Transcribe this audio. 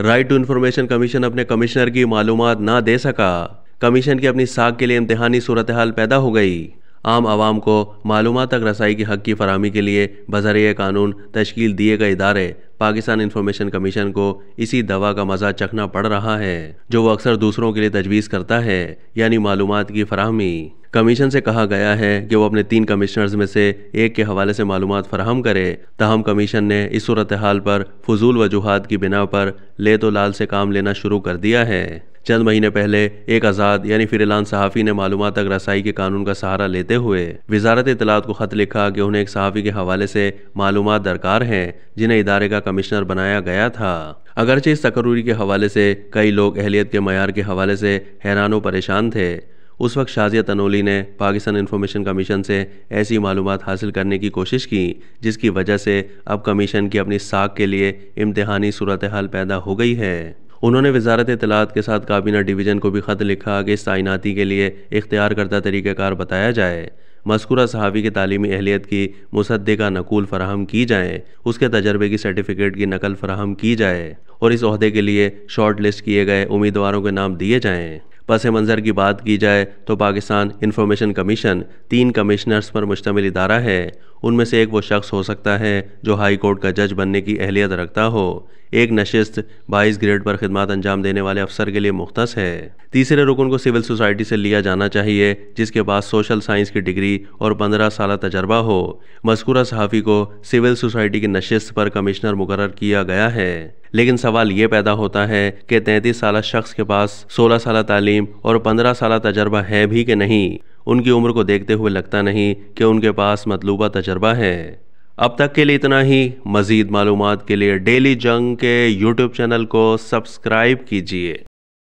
right to information commission अपने commissioner की मालूम ना दे सका कमीशन की अपनी साख के लिए इम्तहानी सूरत हाल पैदा हो गई आम आवाम को मालूम तक रसाई के हक की फरहमी के लिए बजरिया कानून तश्कील दिए गए इदारे पाकिस्तान इंफॉर्मेशन कमीशन को इसी दवा का मजा चखना पड़ रहा है जो वो अक्सर दूसरों के लिए तजवीज़ करता है यानी मालूम की फरहमी कमीशन से कहा गया है कि वो अपने तीन कमिश्नर्स में से एक के हवाले से मालूम फराहम करे तहम कमीशन ने इस सूरत हाल पर फजूल वजूहत की बिना पर ले तो लाल से काम लेना शुरू कर दिया है चंद महीने पहले एक आज़ाद यानी फिरलान सहाफ़ी ने मालूम तक रसाई के कानून का सहारा लेते हुए वजारत इतलात को ख़त लिखा कि उन्हें एक सहाफ़ी के हवाले से मालूम दरकार हैं जिन्हें इदारे का कमिश्नर बनाया गया था अगरचे इस तकरूरी के हवाले से कई लोग अहलियत के मैार के हवाले से हैरानों परेशान थे उस वक्त शाजिया तनोली ने पाकिस्तान इन्फॉर्मेशन कमीशन से ऐसी मालूम हासिल करने की कोशिश की जिसकी वजह से अब कमीशन की अपनी साख के लिए इम्तहानी सूरत हाल पैदा हो गई है उन्होंने वजारत इतलात के साथ काबीना डिवीज़न को भी ख़त लिखा कि इस तैनाती के लिए इख्तियार करदा तरीक़ाकार बताया जाए मस्कुरा सहावी की तालीमी अहलियत की मुसदे का नकूल फराहम की जाए उसके तजर्बे की सर्टिफिकेट की नकल फराहम की जाए और इस अहदे के लिए शॉर्ट लिस्ट किए गए उम्मीदवारों के नाम दिए जाएँ पस मंज़र की बात की जाए तो पाकिस्तान इंफॉर्मेशन कमीशन तीन कमिश्नर्स पर मुश्तमिल इदारा है उनमें से एक वो शख्स हो सकता है जो हाई कोर्ट का जज बनने की अहलियत रखता हो एक नशस्त बाईस ग्रेड पर खदमात अंजाम देने वाले अफसर के लिए मुख्त है तीसरे रुकन को सिविल सोसाइटी से लिया जाना चाहिए जिसके पास सोशल साइंस की डिग्री और पंद्रह साल तजर्बा हो मस्कूरा सहाफ़ी को सिविल सोसाइटी की नशस्त पर कमिश्नर मुकर किया गया है लेकिन सवाल ये पैदा होता है कि तैंतीस साल शख्स के पास सोलह साल तालीम और पंद्रह साल तजर्बा है भी कि नहीं उनकी उम्र को देखते हुए लगता नहीं कि उनके पास मतलूबा तजर्बा है अब तक के लिए इतना ही मज़ीद मालूम के लिए डेली जंग के यूट्यूब चैनल को सब्सक्राइब कीजिए